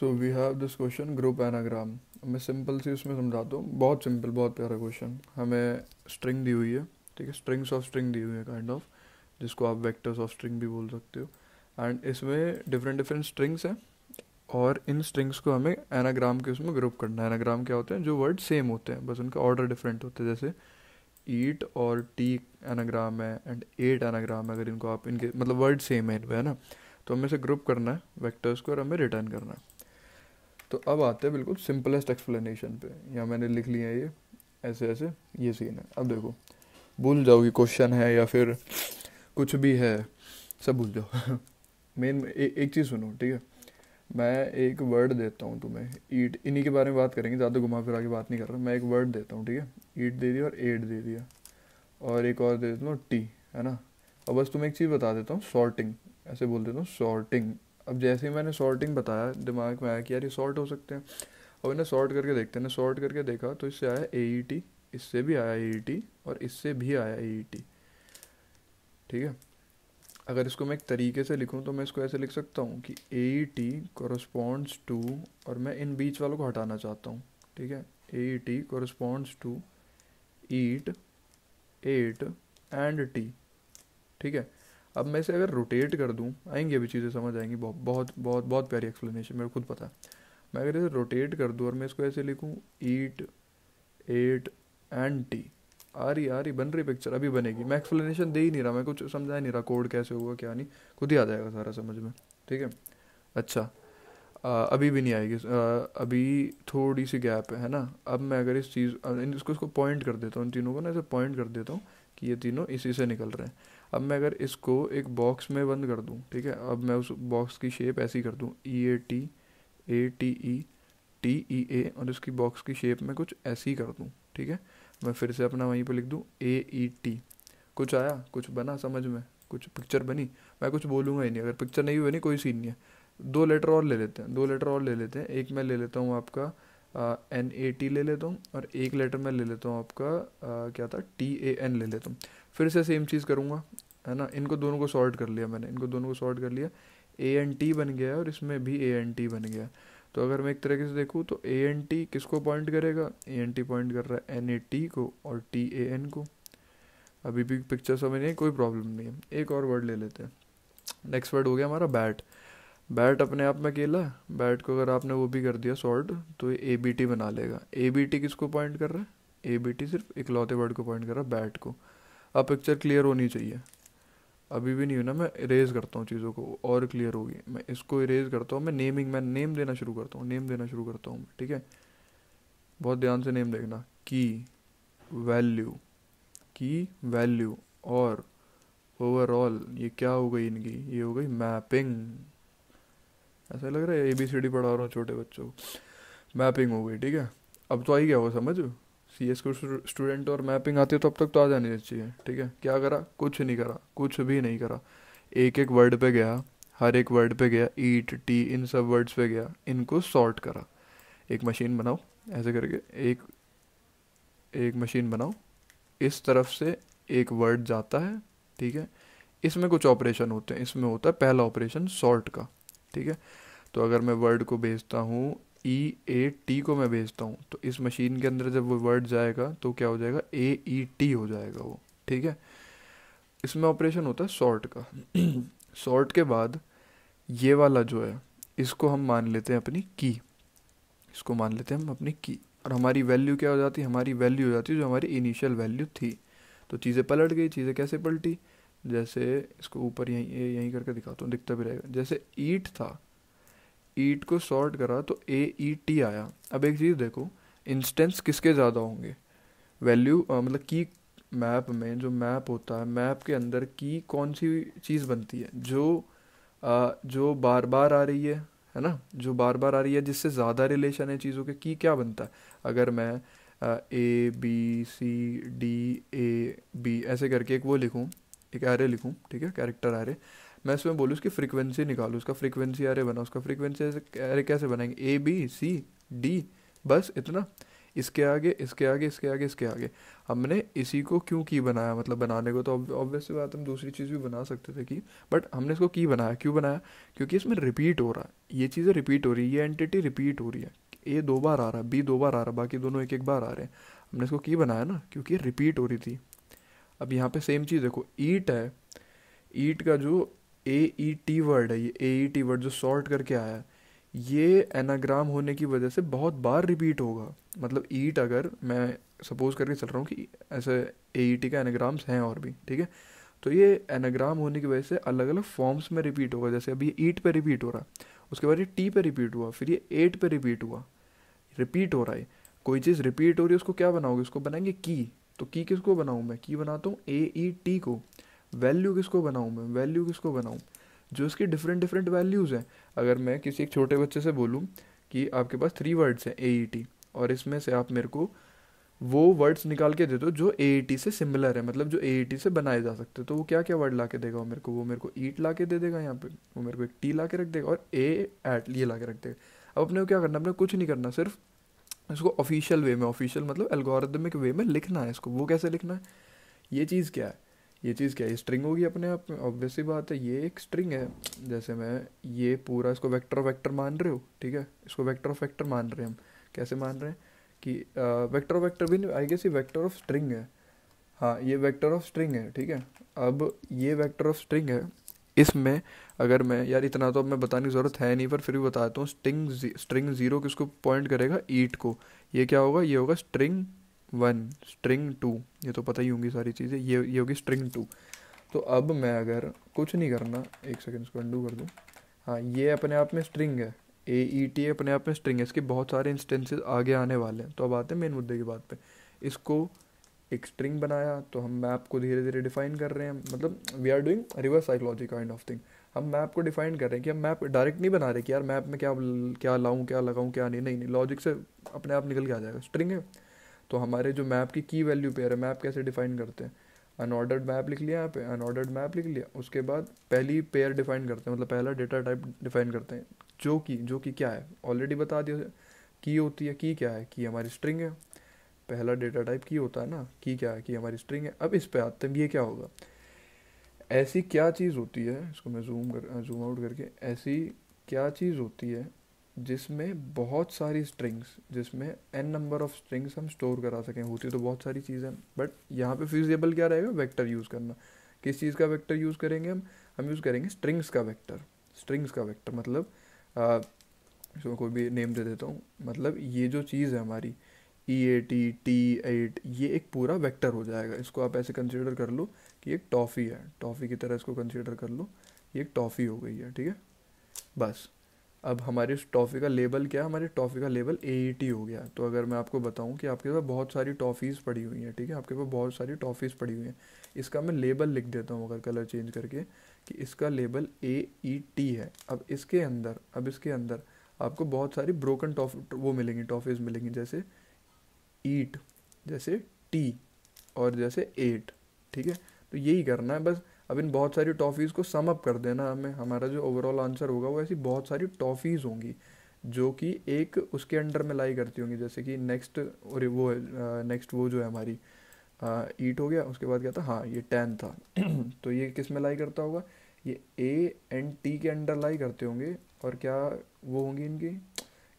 so we have this question group anagram मैं simple सी उसमें समझाता हूँ बहुत सिंपल बहुत प्यारा क्वेश्चन हमें स्ट्रिंग दी हुई है ठीक है स्ट्रिंग्स ऑफ स्ट्रिंग दी हुई है काइंड ऑफ जिसको आप वेक्टर्स ऑफ स्ट्रिंग भी बोल सकते हो एंड इसमें डिफरेंट डिफरेंट स्ट्रिंग्स हैं और इन स्ट्रिंग्स को हमें एनाग्राम के उसमें ग्रुप करना है एनाग्राम क्या होते हैं जो वर्ड सेम होते हैं बस उनका ऑर्डर डिफरेंट होते हैं जैसे ईट और टी एनाग्राम है एंड एट एनाग्राम है अगर इनको आप इनके मतलब वर्ड सेम है इनमें है ना तो हमें इसे ग्रुप करना है वेक्टर्स को और हमें रिटर्न करना है तो अब आते हैं बिल्कुल सिंपलेस्ट एक्सप्लेनेशन पे यहाँ मैंने लिख लिया ये ऐसे ऐसे ये सीन है अब देखो भूल जाओ कि क्वेश्चन है या फिर कुछ भी है सब भूल जाओ मेन एक चीज़ सुनो ठीक है मैं एक वर्ड देता हूँ तुम्हें ईट इन्हीं के बारे में बात करेंगे ज़्यादा घुमा फिरा के बात नहीं कर रहा मैं एक वर्ड देता हूँ ठीक है ईट दे दिया और एट दे दिया और एक और दे देता हूँ टी है ना और बस तुम्हें एक चीज़ बता देता हूँ सॉर्टिंग ऐसे बोल देता हूँ सॉर्टिंग अब जैसे ही मैंने सॉर्टिंग बताया दिमाग में आया कि यार ये सॉर्ट हो सकते हैं अब इन्हें सॉर्ट करके देखते हैं सॉर्ट करके देखा तो इससे आया ए ई टी इससे भी आया ए ई टी और इससे भी आया ए ई टी ठीक है अगर इसको मैं एक तरीके से लिखूँ तो मैं इसको ऐसे लिख सकता हूँ कि A E T corresponds to और मैं इन बीच वालों को हटाना चाहता हूँ ठीक है A E T corresponds to eat ate and tea ठीक है अब मैं इसे अगर रोटेट कर दूँ आएंगी अभी चीज़ें समझ आएंगी बहुत बहुत बहुत बहुत प्यारी एक्सप्लेनेशन मेरे खुद पता है मैं अगर इसे रोटेट कर दूँ और मैं इसको ऐसे लिखूँ ईट एट एंड टी आ रही आ रही बन रही पिक्चर अभी बनेगी मैं एक्सप्लेनेशन दे ही नहीं रहा मैं कुछ समझा ही नहीं रहा कोड कैसे हुआ क्या नहीं खुद ही आ जाएगा सारा समझ में ठीक है अच्छा आ, अभी भी नहीं आएगी आ, अभी थोड़ी सी गैप है ना अब मैं अगर इस चीज़ इसको इसको पॉइंट कर देता हूँ इन तीनों को ना इसे पॉइंट कर देता हूँ कि ये तीनों इसी से निकल रहे हैं अब मैं अगर इसको एक बॉक्स में बंद कर दूँ ठीक है अब मैं उस बॉक्स की शेप ऐसी कर दूँ E A T A T E T E A और इसकी बॉक्स की शेप में कुछ ऐसी कर दूँ ठीक है मैं फिर से अपना वहीं पर लिख दूँ ए ई टी कुछ आया कुछ बना समझ में कुछ पिक्चर बनी मैं कुछ बोलूँगा ही नहीं अगर पिक्चर नहीं नहीं कोई सीन नहीं है दो लेटर और ले लेते हैं दो लेटर और ले लेते हैं एक मैं ले लेता हूँ आपका एन ए टी ले लेता हूँ और एक लेटर मैं ले लेता हूँ आपका क्या था टी ए एन ले लेता हूँ फिर से सेम चीज़ करूँगा है ना इनको दोनों को सॉर्ट कर लिया मैंने इनको दोनों को सॉर्ट कर लिया ए एन टी बन गया है और इसमें भी ए एन टी बन गया है तो अगर मैं एक तरीके से देखूँ तो ए एन टी किस को पॉइंट करेगा ए एन टी पॉइंट कर रहा है एन ए टी को और टी ए एन को अभी भी पिक्चर समझ नहीं कोई प्रॉब्लम नहीं है एक और वर्ड ले लेते हैं नेक्स्ट वर्ड हो गया हमारा बैट बैट अपने आप में अकेला बैट को अगर आपने वो भी कर दिया सॉल्ट तो ये ए बी टी बना लेगा ए बी टी किसको पॉइंट कर रहा है ए बी टी सिर्फ इकलौते वर्ड को पॉइंट कर रहा है बैट को अब पिक्चर क्लियर होनी चाहिए अभी भी नहीं ना मैं इरेज करता हूँ चीज़ों को और क्लियर होगी मैं इसको इरेज करता हूँ मैं नेमिंग मैं नेम देना शुरू करता हूँ नेम देना शुरू करता हूँ ठीक है बहुत ध्यान से नेम देखना की वैल्यू की वैल्यू और ओवरऑल ये क्या हो गई इनकी ये हो गई मैपिंग ऐसा लग रहा है ए बी सी डी पढ़ा रहा हूँ छोटे बच्चों को मैपिंग हो गई ठीक है अब तो आई गया वो समझ सी एस को स्टूडेंट और मैपिंग आती है तो अब तक तो आ जानी चाहिए ठीक है क्या करा कुछ नहीं करा कुछ भी नहीं करा एक एक वर्ड पे गया हर एक वर्ड पे गया ईट टी इन सब वर्ड्स पे गया इनको सॉर्ट करा एक मशीन बनाओ ऐसे करके एक एक मशीन बनाओ इस तरफ से एक वर्ड जाता है ठीक है इसमें कुछ ऑपरेशन होते हैं इसमें होता है पहला ऑपरेशन सॉर्ट का ठीक है तो अगर मैं वर्ड को भेजता हूँ ई ए टी को मैं भेजता हूँ तो इस मशीन के अंदर जब वो वर्ड जाएगा तो क्या हो जाएगा ए ई टी हो जाएगा वो ठीक है इसमें ऑपरेशन होता है सॉर्ट का सॉर्ट के बाद ये वाला जो है इसको हम मान लेते हैं अपनी की इसको मान लेते हैं हम अपनी की और हमारी वैल्यू क्या हो जाती है हमारी वैल्यू हो जाती है जो हमारी इनिशियल वैल्यू थी तो चीज़ें पलट गई चीज़ें कैसे पलटी जैसे इसको ऊपर यहीं यहीं करके दिखाता हूँ दिखता भी रहेगा जैसे ईट था ईट को सॉर्ट करा तो ए ई टी आया अब एक चीज़ देखो इंस्टेंस किसके ज़्यादा होंगे वैल्यू मतलब की मैप में जो मैप होता है मैप के अंदर की कौन सी चीज़ बनती है जो आ, जो बार बार आ रही है है ना जो बार बार आ रही है जिससे ज़्यादा रिलेशन है चीज़ों के की क्या बनता है अगर मैं A B C D A B ऐसे करके एक वो लिखूँ एक एरे लिखूँ ठीक है कैरेक्टर एरे मैं इसमें बोलूँ उसकी फ्रीक्वेंसी निकालू उसका फ्रीक्वेंसी एरे बना उसका फ्रीक्वेंसी एरे कैसे बनाएंगे ए बी सी डी बस इतना इसके आगे इसके आगे इसके आगे इसके आगे हमने इसी को क्यों की बनाया मतलब बनाने को तो ऑब्वियस सी बात हम दूसरी चीज़ भी बना सकते थे कि बट हमने इसको की बनाया क्यों बनाया क्योंकि इसमें रिपीट हो रहा है ये चीज़ें रिपीट हो रही है ये एंटिटी रिपीट हो रही है ए दो बार आ रहा है बी दो बार आ रहा है बाकी दोनों एक एक बार आ रहे हैं हमने इसको की बनाया ना क्योंकि रिपीट हो रही थी अब यहाँ पे सेम चीज़ देखो ईट है ईट का जो ए ई टी वर्ड है ये ए ई टी वर्ड जो शॉर्ट करके आया है ये एनाग्राम होने की वजह से बहुत बार रिपीट होगा मतलब ईट अगर मैं सपोज करके चल रहा हूँ कि ऐसे ए ई टी का एनाग्राम्स हैं और भी ठीक है तो ये एनाग्राम होने की वजह से अलग अलग फॉर्म्स में रिपीट होगा जैसे अभी ईट पर रिपीट हो रहा है उसके बाद ये टी पर रिपीट हुआ फिर ये एट पर रिपीट हुआ रिपीट हो रहा है कोई चीज़ रिपीट हो रही है उसको क्या बनाओगे उसको बनाएंगे की तो की किसको बनाऊं मैं की बनाता हूँ ए ई टी को वैल्यू किसको बनाऊं मैं वैल्यू किसको बनाऊं जो इसकी डिफरेंट डिफरेंट वैल्यूज़ हैं अगर मैं किसी एक छोटे बच्चे से बोलूँ कि आपके पास थ्री वर्ड्स हैं ए ई टी और इसमें से आप मेरे को वो वर्ड्स निकाल के दे दो जो ए टी e, से सिमिलर है मतलब जो ए ई टी से बनाए जा सकते तो वो क्या क्या वर्ड ला के देगा वो मेरे को वो मेरे को ईट ला के दे देगा यहाँ पे वो मेरे को एक टी ला के रख देगा और ए एट ये ला के रख देगा अब अपने को क्या करना अपने कुछ नहीं करना सिर्फ इसको ऑफिशियल वे में ऑफिशियल मतलब एल्गोरिदमिक वे में लिखना है इसको वो कैसे लिखना है ये चीज़ क्या है ये चीज़ क्या है स्ट्रिंग होगी अपने आप में ऑब्वियसली बात है ये एक स्ट्रिंग है जैसे मैं ये पूरा इसको वेक्टर वेक्टर मान रहे हो ठीक है इसको वेक्टर ऑफ वेक्टर मान रहे हैं हम कैसे मान रहे हैं कि वेक्टर ऑफ वेक्टर भी नहीं आई गेस ये वेक्टर ऑफ स्ट्रिंग है हाँ ये वेक्टर ऑफ स्ट्रिंग है ठीक है अब ये वेक्टर ऑफ स्ट्रिंग है इसमें अगर मैं यार इतना तो अब मैं बताने की ज़रूरत है नहीं पर फिर भी बताता हूँ स्ट्रिंग स्ट्रिंग ज़ीरो किसको पॉइंट करेगा ईट को ये क्या होगा ये होगा स्ट्रिंग वन स्ट्रिंग टू ये तो पता ही होंगी सारी चीज़ें ये ये होगी स्ट्रिंग टू तो अब मैं अगर कुछ नहीं करना एक सेकेंड इसको अंडू कर दूँ हाँ ये अपने आप में स्ट्रिंग है ए ई टी अपने आप में स्ट्रिंग है इसके बहुत सारे इंस्टेंसेज आगे आने वाले हैं तो अब आते हैं मेन मुद्दे की बात पर इसको एक स्ट्रिंग बनाया तो हम मैप को धीरे धीरे डिफाइन कर रहे हैं मतलब we are doing reverse psychology kind of thing हम मैप को डिफाइन कर रहे हैं कि हम मैप डायरेक्ट नहीं बना रहे कि यार मैप में क्या क्या लाऊं क्या लगाऊं क्या नहीं नहीं नहीं लॉजिक से अपने आप निकल के आ जाएगा स्ट्रिंग है तो हमारे जो मैप की की वैल्यू पेयर है मैप कैसे डिफाइन करते हैं अनऑर्डर्ड मैप लिख लिया यहाँ पे अनऑर्डर्ड मैप लिख लिया उसके बाद पहली पेयर डिफाइन करते हैं मतलब पहला डेटा टाइप डिफाइन करते हैं जो कि जो कि क्या है ऑलरेडी बता दिया की होती है की क्या है की हमारी स्ट्रिंग है पहला डेटा टाइप की होता है ना की क्या है कि हमारी स्ट्रिंग है अब इस पर आते हैं ये क्या होगा ऐसी क्या चीज़ होती है इसको मैं जूम कर जूम आउट करके ऐसी क्या चीज़ होती है जिसमें बहुत सारी स्ट्रिंग्स जिसमें एन नंबर ऑफ स्ट्रिंग्स हम स्टोर करा सकें होती तो बहुत सारी चीज़ें बट यहाँ पे फ्यूजेबल क्या रहेगा वेक्टर यूज़ करना किस चीज़ का वेक्टर यूज़ करेंगे हम हम यूज़ करेंगे स्ट्रिंग्स का वेक्टर स्ट्रिंग्स का वेक्टर मतलब इसमें कोई भी नेम दे देता हूँ मतलब ये जो चीज़ है हमारी E A T tea ate ये एक पूरा वेक्टर हो जाएगा इसको आप ऐसे कंसिडर कर लो कि एक टॉफ़ी है टॉफ़ी की तरह इसको कंसिडर कर लो ये एक टॉफ़ी हो गई है ठीक है बस अब हमारे इस टॉफ़ी का लेबल क्या है हमारे टॉफ़ी का लेबल ए ई टी हो गया तो अगर मैं आपको बताऊं कि आपके पास बहुत सारी टॉफ़ीज़ पड़ी हुई हैं ठीक है आपके पास बहुत सारी टॉफ़ीज़ पड़ी हुई हैं इसका मैं लेबल लिख देता हूँ अगर कलर चेंज करके कि इसका लेबल ए ई टी है अब इसके अंदर अब इसके अंदर आपको बहुत सारी ब्रोकन टॉफ वो मिलेंगी टॉफ़ीज़ मिलेंगी जैसे ईट जैसे टी और जैसे एट ठीक है तो यही करना है बस अब इन बहुत सारी टॉफ़ीज़ को सम अप कर देना हमें हमारा जो ओवरऑल आंसर होगा वो ऐसी बहुत सारी टॉफ़ीज़ होंगी जो कि एक उसके अंडर में लाई करती होंगी जैसे कि नेक्स्ट और वो नेक्स्ट वो जो है हमारी ईट हो गया उसके बाद क्या था हाँ ये टेन था तो ये किस में लाई करता होगा ये ए एंड टी के अंडर लाई करते होंगे और क्या वो होंगी इनकी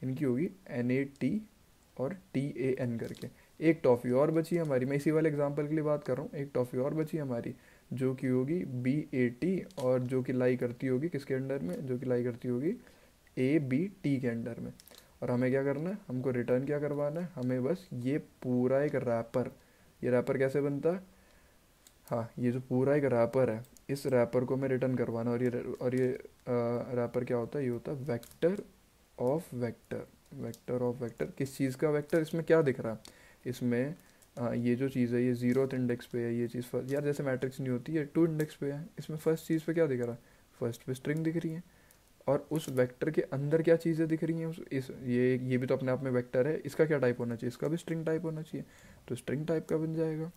इनकी होगी एन ए टी और टी ए एन करके एक टॉफ़ी और बची हमारी मैं इसी वाले एग्जांपल के लिए बात कर रहा हूँ एक टॉफ़ी और बची हमारी जो कि होगी बी ए टी और जो कि लाई करती होगी किसके अंडर में जो कि लाई करती होगी ए बी टी के अंडर में और हमें क्या करना है हमको रिटर्न क्या करवाना है हमें बस ये पूरा एक रैपर ये रैपर कैसे बनता है हाँ ये जो पूरा एक रैपर है इस रैपर को हमें रिटर्न करवाना और ये और ये रैपर क्या होता है ये होता है vector of vector vector of vector किस चीज़ का वेक्टर इसमें क्या दिख रहा है इसमें आ, ये जो चीज़ है ये जीरोथ इंडेक्स पे है ये चीज़ फर्स्ट यार जैसे मैट्रिक्स नहीं होती है टू इंडेक्स पे है इसमें फर्स्ट चीज़ पे क्या दिख रहा है फर्स्ट पे स्ट्रिंग दिख रही है और उस वेक्टर के अंदर क्या चीज़ें दिख रही हैं उस इस ये ये भी तो अपने आप में वेक्टर है इसका क्या टाइप होना चाहिए इसका भी स्ट्रिंग टाइप होना चाहिए तो स्ट्रिंग टाइप का बन जाएगा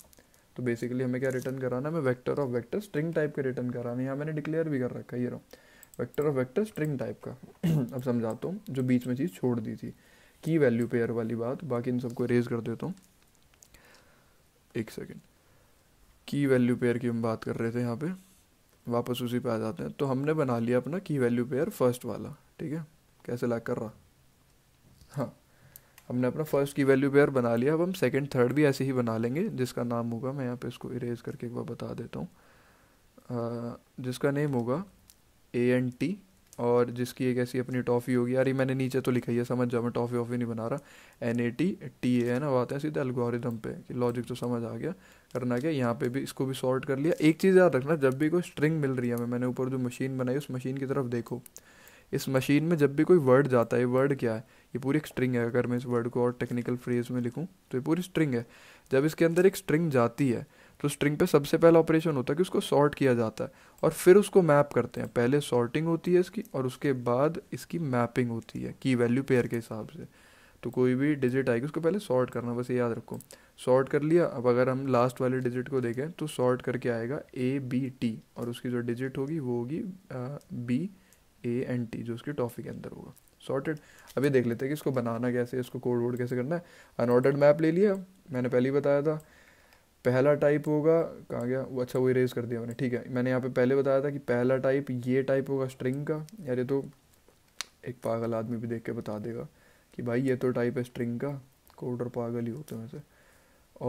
तो बेसिकली हमें क्या रिटर्न कराना है हमें vector of vector string type का रिटर्न कराना है यहाँ मैंने डिक्लेयर भी कर रखा है ये रहा vector of vector string type का अब समझाता हूँ जो बीच में चीज़ छोड़ दी थी की वैल्यू पेयर वाली बात बाकी इन सबको रेज कर देता हूँ एक सेकेंड की वैल्यू पेयर की हम बात कर रहे थे यहाँ पे वापस उसी पे आ जाते हैं तो हमने बना लिया अपना की वैल्यू पेयर फर्स्ट वाला ठीक है कैसे लैग कर रहा हाँ हमने अपना फर्स्ट की वैल्यू पेयर बना लिया अब हम सेकेंड थर्ड भी ऐसे ही बना लेंगे जिसका नाम होगा मैं यहाँ पे इसको इरेज करके एक बार बता देता हूँ जिसका नेम होगा ए एन टी और जिसकी एक ऐसी अपनी टॉफ़ी होगी यार ये मैंने नीचे तो लिखा ही है समझ जाओ मैं टॉफ़ी ऑफ़ी नहीं बना रहा N A T T A है ना बात है सीधे अल्गोरिदम पे कि लॉजिक तो समझ आ गया करना क्या यहाँ पे भी इसको भी सॉर्ट कर लिया एक चीज़ याद रखना जब भी कोई स्ट्रिंग मिल रही है हमें मैंने ऊपर जो मशीन बनाई उस मशीन की तरफ देखो इस मशीन में जब भी कोई वर्ड जाता है ये वर्ड क्या है ये पूरी एक स्ट्रिंग है अगर मैं इस वर्ड को और टेक्निकल फ्रेज में लिखूँ तो ये पूरी स्ट्रिंग है जब इसके अंदर एक स्ट्रिंग जाती है तो स्ट्रिंग पे सबसे पहला ऑपरेशन होता है कि उसको सॉर्ट किया जाता है और फिर उसको मैप करते हैं पहले सॉर्टिंग होती है इसकी और उसके बाद इसकी मैपिंग होती है की वैल्यू पेयर के हिसाब से तो कोई भी डिजिट आएगी उसको पहले सॉर्ट करना बस ये याद रखो सॉर्ट कर लिया अब अगर हम लास्ट वाले डिजिट को देखें तो सॉर्ट करके आएगा ए बी टी और उसकी जो डिजिट होगी वो होगी बी ए एन टी जो उसकी टॉफी के अंदर होगा सॉर्टेड अभी देख लेते हैं कि इसको बनाना कैसे इसको कोड वोड कैसे करना है अनऑर्डर्ड मैप ले लिया मैंने पहले ही बताया था पहला टाइप होगा कहाँ गया वो अच्छा वो इरेज़ कर दिया मैंने ठीक है मैंने यहाँ पे पहले बताया था कि पहला टाइप ये टाइप होगा स्ट्रिंग का यार ये तो एक पागल आदमी भी देख के बता देगा कि भाई ये तो टाइप है स्ट्रिंग का कोडर पागल ही होते हैं से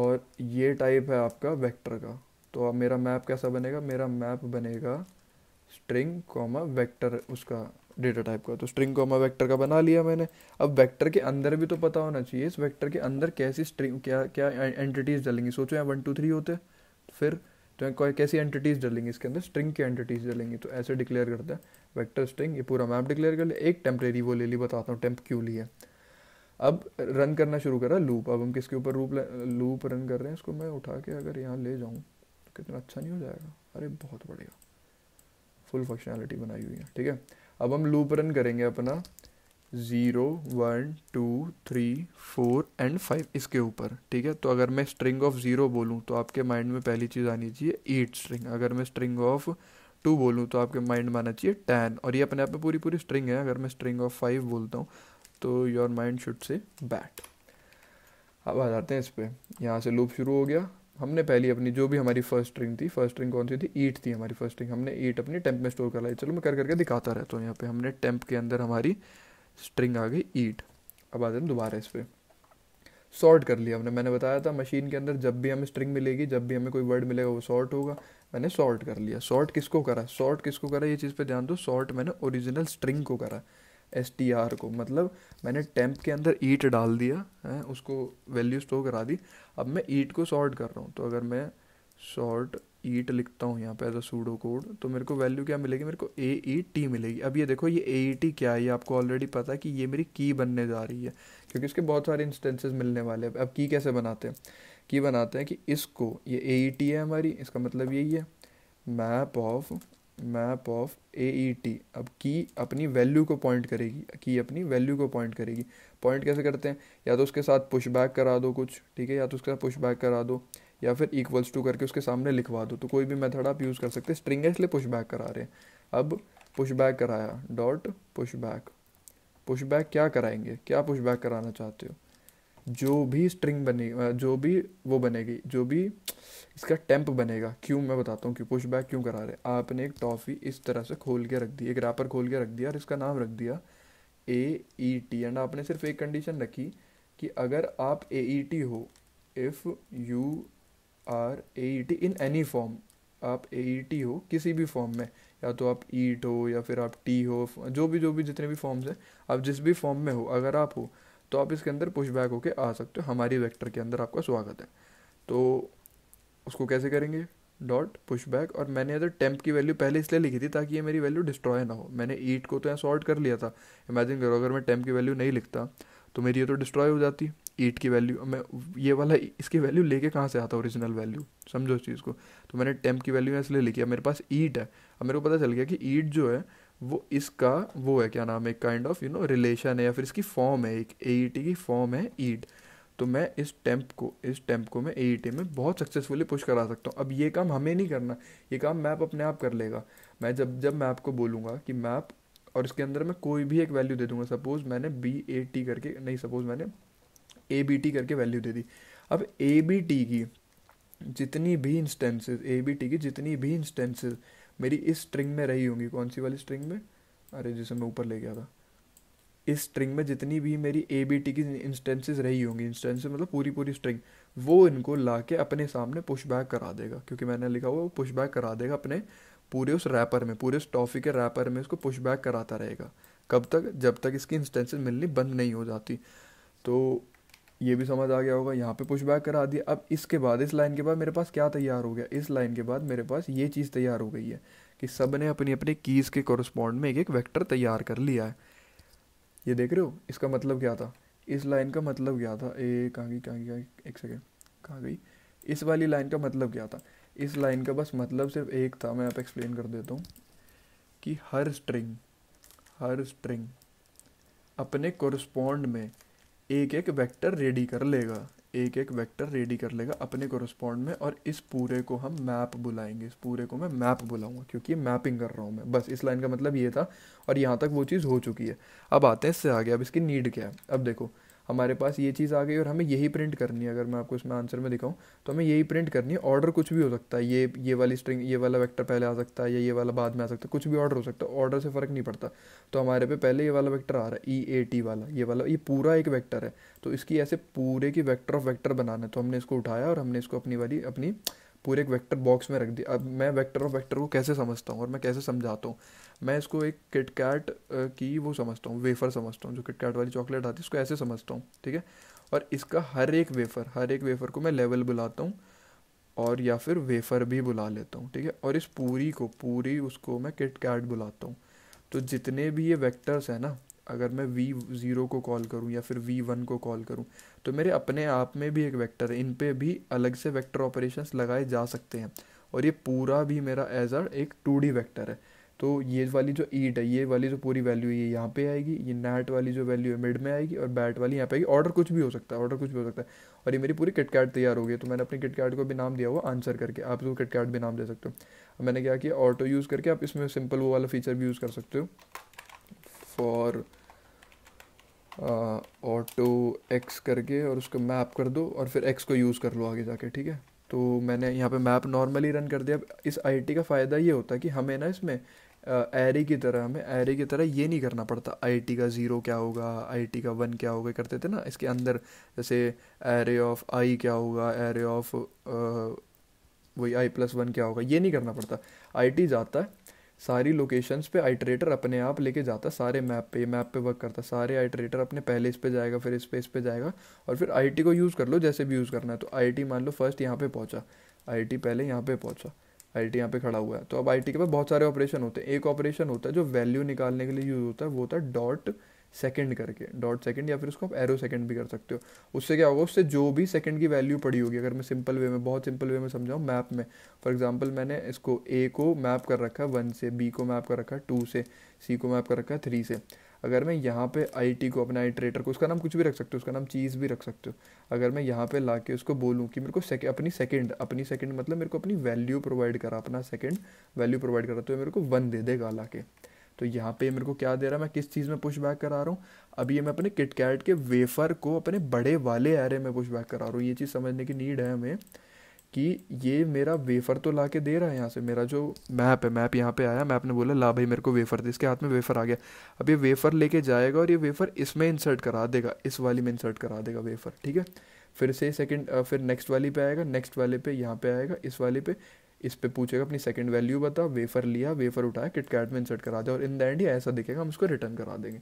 और ये टाइप है आपका वेक्टर का तो अब मेरा मैप कैसा बनेगा मेरा मैप बनेगा स्ट्रिंग कॉमा वेक्टर उसका डेटा टाइप का तो स्ट्रिंग को हमें वेक्टर का बना लिया मैंने अब वेक्टर के अंदर भी तो पता होना चाहिए इस वेक्टर के अंदर कैसी स्ट्रिंग क्या क्या एंटिटीज़ डलेंगी सोचो यहाँ वन टू थ्री होते तो फिर तो कैसी एंटिटीज़ डलेंगी इसके अंदर स्ट्रिंग की एंटिटीज़ डलेंगी तो ऐसे डिक्लेयर करते हैं वैक्टर स्ट्रिंग ये पूरा मैप डिक्लेयर कर लिया एक टेम्प्रेरी वो ले ली बताता हूँ टेम्प क्यों लिया अब रन करना शुरू करा लूप अब हम किसके ऊपर रूप लूप रन कर रहे हैं इसको मैं उठा के अगर यहाँ ले जाऊँ तो कितना अच्छा नहीं हो जाएगा अरे बहुत बढ़िया फुल फंक्शनैलिटी बनाई हुई है ठीक है अब हम लूप रन करेंगे अपना zero one two three four and five इसके ऊपर ठीक है तो अगर मैं स्ट्रिंग ऑफ ज़ीरो बोलूँ तो आपके माइंड में पहली चीज़ आनी चाहिए एट स्ट्रिंग अगर मैं स्ट्रिंग ऑफ टू बोलूँ तो आपके माइंड में आना चाहिए टेन और ये अपने आप में पूरी पूरी स्ट्रिंग है अगर मैं स्ट्रिंग ऑफ फाइव बोलता हूँ तो your mind should say bat अब आ जाते हैं इस पर यहाँ से लूप शुरू हो गया हमने पहली अपनी जो भी हमारी फर्स्ट स्ट्रिंग थी फर्स्ट स्ट्रिंग कौन सी थी ईट थी हमारी फर्स्ट स्ट्रिंग हमने ईट अपनी टेम्प में स्टोर कर लाई चलो मैं कर करके दिखाता रहता हूँ यहाँ पे हमने टेम्प के अंदर हमारी स्ट्रिंग आ गई ईट अब आते हैं दोबारा इस पर सॉर्ट कर लिया हमने मैंने बताया था मशीन के अंदर जब भी हमें स्ट्रिंग मिलेगी जब भी हमें कोई वर्ड मिलेगा वो सॉर्ट होगा मैंने सॉर्ट कर लिया सॉर्ट किसको करा सॉर्ट किसको करा ये चीज़ पे ध्यान दो सॉर्ट मैंने ओरिजिनल स्ट्रिंग को करा एस टी आर को मतलब मैंने टेम्प के अंदर ईट डाल दिया है उसको वैल्यू स्टोर करा दी अब मैं ईट को सॉर्ट कर रहा हूँ तो अगर मैं सॉर्ट ईट लिखता हूँ यहाँ पे एज अ सूडो कोड तो मेरे को वैल्यू क्या मिलेगी मेरे को ए ई टी मिलेगी अब ये देखो ये ए ई टी क्या है ये आपको ऑलरेडी पता है कि ये मेरी की बनने जा रही है क्योंकि इसके बहुत सारे इंस्टेंसेस मिलने वाले हैं अब की कैसे बनाते हैं की बनाते हैं कि इसको ये ए ई टी है हमारी इसका मतलब यही है map of map of A E T अब की अपनी वैल्यू को पॉइंट करेगी की अपनी वैल्यू को पॉइंट करेगी पॉइंट कैसे करते हैं या तो उसके साथ पुश बैक करा दो कुछ ठीक है या तो उसके साथ पुश बैक करा दो या फिर इक्वल्स टू करके उसके सामने लिखवा दो तो कोई भी मेथड आप यूज़ कर सकते हैं स्ट्रिंग है इसलिए पुश बैक करा रहे हैं अब पुश बैक कराया dot push back push back क्या कराएंगे क्या पुश बैक कराना चाहते हो जो भी स्ट्रिंग बने जो भी वो बनेगी जो भी इसका टेम्प बनेगा क्यों मैं बताता हूँ कि पुश बैक क्यों करा रहे आपने एक टॉफ़ी इस तरह से खोल के रख दी एक रैपर खोल के रख दिया और इसका नाम रख दिया ए ई टी एंड आपने सिर्फ एक कंडीशन रखी कि अगर आप ए ई टी हो if you are A E T in any form आप ए ई टी हो किसी भी फॉर्म में या तो आप ईट हो या फिर आप टी हो जो भी जो भी जितने भी फॉर्म्स हैं आप जिस भी फॉर्म में हो अगर आप हो तो आप इसके अंदर पुश बैक होके आ सकते हो हमारी वेक्टर के अंदर आपका स्वागत है तो उसको कैसे करेंगे डॉट पुश बैक और मैंने अगर टेम्प की वैल्यू पहले इसलिए लिखी थी ताकि ये मेरी वैल्यू डिस्ट्रॉय ना हो मैंने ईट को तो यहाँ सॉर्ट कर लिया था इमेजिन करो अगर मैं टेम्प की वैल्यू नहीं लिखता तो मेरी ये तो डिस्ट्रॉय हो जाती ईट की वैल्यू मैं ये वाला इसकी वैल्यू लेके कहाँ से आता ओरिजिनल वैल्यू समझो इस चीज़ को तो मैंने टेम्प की वैल्यू इसलिए लिखी अब मेरे पास ईट है अब मेरे को पता चल गया कि ईट जो है वो इसका वो है क्या नाम है kind of you know relation है या फिर इसकी फॉर्म है एक ए e की फॉर्म है ईट e e तो मैं इस टेम्प को इस टेम्प को मैं ए में बहुत सक्सेसफुली पुश करा सकता हूँ अब ये काम हमें नहीं करना ये काम मैप अपने आप कर लेगा मैं जब जब मैप को बोलूँगा कि मैप और इसके अंदर मैं कोई भी एक वैल्यू दे दूँगा सपोज़ मैंने बी ए टी करके नहीं सपोज़ मैंने ए बी टी करके वैल्यू दे दी अब ए बी टी की जितनी भी इंस्टेंसेस ए बी टी की जितनी भी इंस्टेंसेस मेरी इस स्ट्रिंग में रही होंगी कौन सी वाली स्ट्रिंग में अरे जिसे मैं ऊपर ले गया था इस स्ट्रिंग में जितनी भी मेरी ए बी टी की इंस्टेंसेज रही होंगी इंस्टेंसेज मतलब पूरी पूरी स्ट्रिंग वो इनको ला के अपने सामने पुश बैक करा देगा क्योंकि मैंने लिखा हुआ वो पुश बैक करा देगा अपने पूरे उस रैपर में पूरे उस टॉफी के रैपर में इसको पुश बैक कराता रहेगा कब तक जब तक इसकी इंस्टेंसेज मिलनी बंद नहीं हो जाती तो ये भी समझ आ गया होगा यहाँ पे पुश बैक करा दिया अब इसके बाद इस लाइन के बाद मेरे पास क्या तैयार हो गया इस लाइन के बाद मेरे पास ये चीज़ तैयार हो गई है कि सब ने अपनी अपनी कीज़ के कॉरस्पॉन्ड में एक एक वैक्टर तैयार कर लिया है ये देख रहे हो इसका मतलब क्या था इस लाइन का मतलब क्या था ए कहाँ गई कहाँ गई एक सेकेंड कहाँ गई इस वाली लाइन का मतलब क्या था इस लाइन का बस मतलब सिर्फ एक था मैं आप एक्सप्लेन कर देता हूँ कि हर स्ट्रिंग हर स्ट्रिंग अपने कॉरस्पॉन्ड में एक एक वेक्टर रेडी कर लेगा एक एक वेक्टर रेडी कर लेगा अपने कोरोस्पॉन्ड में और इस पूरे को हम मैप बुलाएंगे इस पूरे को मैं मैप बुलाऊंगा क्योंकि मैपिंग कर रहा हूँ मैं बस इस लाइन का मतलब ये था और यहाँ तक वो चीज़ हो चुकी है अब आते हैं इससे आगे अब इसकी नीड क्या है अब देखो हमारे पास ये चीज़ आ गई और हमें यही प्रिंट करनी है अगर मैं आपको इसमें आंसर में दिखाऊँ तो हमें यही प्रिंट करनी है ऑर्डर कुछ भी हो सकता है ये ये वाली स्ट्रिंग ये वाला वैक्टर पहले आ सकता है या ये वाला बाद में आ सकता है कुछ भी ऑर्डर हो सकता है ऑर्डर से फ़र्क नहीं पड़ता तो हमारे पे पहले ये वाला वैक्टर आ रहा है ई ए टी वाला ये वाला ये पूरा एक वैक्टर है तो इसकी ऐसे पूरे की वैक्टर ऑफ वैक्टर बनाना है तो हमने इसको उठाया और हमने इसको अपनी वाली अपनी पूरे एक वैक्टर बॉक्स में रख दिया अब मैं वैक्टर ऑफ वैक्टर को कैसे समझता हूँ और मैं कैसे समझाता हूँ मैं इसको एक किटकैट की वो समझता हूँ वेफर समझता हूँ जो किटकैट वाली चॉकलेट आती है उसको ऐसे समझता हूँ ठीक है और इसका हर एक वेफर हर एक वेफर को मैं लेवल बुलाता हूँ और या फिर वेफर भी बुला लेता हूँ ठीक है और इस पूरी को पूरी उसको मैं किटकैट बुलाता हूँ तो जितने भी ये वेक्टर्स हैं ना अगर मैं वी ज़ीरो को कॉल करूँ या फिर वी वन को कॉल करूँ तो मेरे अपने आप में भी एक वेक्टर है इन पे भी अलग से वेक्टर ऑपरेशंस लगाए जा सकते हैं और ये पूरा भी मेरा एज अ एक टू डी वैक्टर है तो ये वाली जो ईट है ये वाली जो पूरी वैल्यू है ये यहाँ पे आएगी ये नेट वाली जो वैल्यू है मिड में आएगी और बैट वाली यहाँ पे आएगी ऑर्डर कुछ भी हो सकता है ऑर्डर कुछ भी हो सकता है और ये मेरी पूरी किटकैट तैयार हो गई तो मैंने अपनी किटकैट को भी नाम दिया हुआ आंसर करके आप इसको किटकैट भी नाम दे सकते हो मैंने क्या किया ऑटो यूज़ करके आप इसमें सिंपल वो वाला फीचर भी यूज़ कर सकते हो फॉर ऑटो एक्स करके और उसको मैप कर दो और फिर एक्स को यूज़ कर लो आगे जाके ठीक है तो मैंने यहाँ पे मैप नॉर्मली रन कर दिया इस आईटी का फ़ायदा ये होता है कि हमें ना इसमें एरे की तरह हमें एरे की तरह ये नहीं करना पड़ता आई टी का ज़ीरो क्या होगा आई टी का वन क्या होगा करते थे ना इसके अंदर जैसे एरे ऑफ आई क्या होगा एरे ऑफ वही आई प्लस वन क्या होगा ये नहीं करना पड़ता आई टी जाता है सारी लोकेशंस पे आइटरेटर अपने आप लेके जाता सारे मैप पे मैप पे वर्क करता सारे आइटरेटर अपने पहले इस पे जाएगा फिर इस पे इस पे जाएगा और फिर आईटी को यूज़ कर लो जैसे भी यूज़ करना है तो आईटी मान लो फर्स्ट यहाँ पे पहुँचा आईटी पहले यहाँ पे पहुँचा आई टी यहाँ पे खड़ा हुआ है तो अब आई टी के पास बहुत सारे ऑपरेशन होते हैं एक ऑपरेशन होता है जो वैल्यू निकालने के लिए यूज़ होता है वो होता है डॉट सेकंड करके डॉट सेकंड या फिर उसको आप एरो सेकंड भी कर सकते हो उससे क्या होगा उससे जो भी सेकंड की वैल्यू पड़ी होगी अगर मैं सिंपल वे में बहुत सिंपल वे में समझाऊँ मैप में फॉर एग्जाम्पल मैंने इसको ए को मैप कर रखा है वन से बी को मैप कर रखा है टू से सी को मैप कर रखा है थ्री से अगर मैं यहाँ पे आई को अपना आइट्रेटर को उसका नाम कुछ भी रख सकते हो उसका नाम चीज़ भी रख सकते हो अगर मैं यहाँ पे ला के उसको बोलूँ कि मेरे को सेक, अपनी सेकेंड अपनी सेकेंड मतलब मेरे को अपनी वैल्यू प्रोवाइड करा अपना सेकेंड वैल्यू प्रोवाइड करा तो मेरे को वन दे देगा ला के तो यहाँ पे मेरे को क्या दे रहा है मैं किस चीज़ में पुश बैक करा रहा हूँ अभी ये मैं अपने किटकैट के वेफर को अपने बड़े वाले एरे में पुश बैक करा रहा हूँ ये चीज़ समझने की नीड है हमें कि ये मेरा वेफ़र तो ला के दे रहा है यहाँ से मेरा जो मैप है मैप यहाँ पे आया मैप ने बोला ला भाई मेरे को वेफ़र दे इसके हाथ में वेफ़र आ गया अब ये वेफ़र लेके जाएगा और ये वेफ़र इसमें इंसर्ट करा देगा इस वाली में इंसर्ट करा देगा वेफ़र ठीक है फिर से सेकंड फिर नेक्स्ट वाली पे आएगा नेक्स्ट वाले पे यहाँ पे आएगा इस वाले पे इस पे पूछेगा अपनी सेकंड वैल्यू बता वेफ़र लिया वेफ़र उठाया किटकैट में इंसर्ट करा दिया और इन द एंड ऐसा दिखेगा हम उसको रिटर्न करा देंगे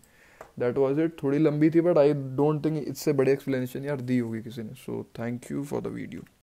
दैट वॉज इट थोड़ी लंबी थी बट आई डोंट थिंक इससे बड़ी एक्सप्लेनेशन यार दी होगी किसी ने so thank you for the video